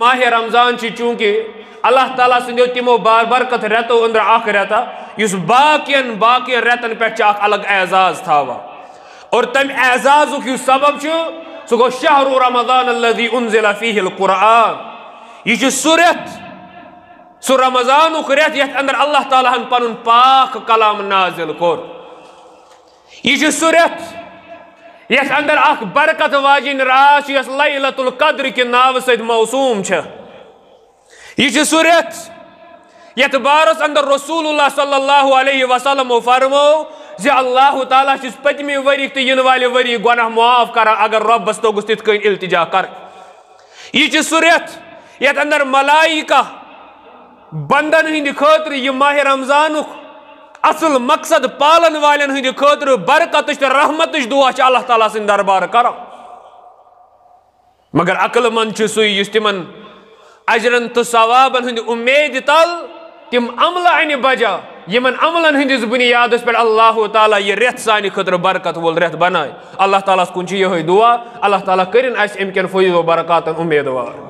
ماہ رمضان چونکہ اللہ تعالیٰ سد تمو برکت رتو اندر ال رتا اس باقی باقی رتن الگ اعزاز تھواں اور تم اعزاز چو سو گو شہر رمضان انزل فیه القرآن یہ سورت سو رمضان ال رت یتھ اندر اللہ تعالیٰ ہن پن پاک کلام نازل کر یہ چو سورت یس اندر اخ برکت واجن راش یس لیلت القدر ناو سید موسوم چھ یہ سورت یت بارس اندر رسول اللہ صلی اللہ علیہ وسلم فرمو زی اللہ چھ پتمی وری ین والی وری گناہ معاف کر اگر رب گستت کن التجا کر یہ چھ سورت یت اندر ملائکہ بندن ہندی خاطر یہ ماہ رمضانک اصل مقصد پالن ہند خاطر برکت تو رحمت دعا اللہ تعالیٰ سن دربار کر مگر عقل مند سی اس تم اجرن تو ثوابن ہند امید تل تم عمل ان بجا یمن عمل ہندس بنیاد پہ اللہ تعالیٰ یہ سان خطر برکت وول بنائے اللہ تعالیٰ کن یہ دعا اللہ تعالیٰ کرن اس امکن فیض و برکاتن امیدوار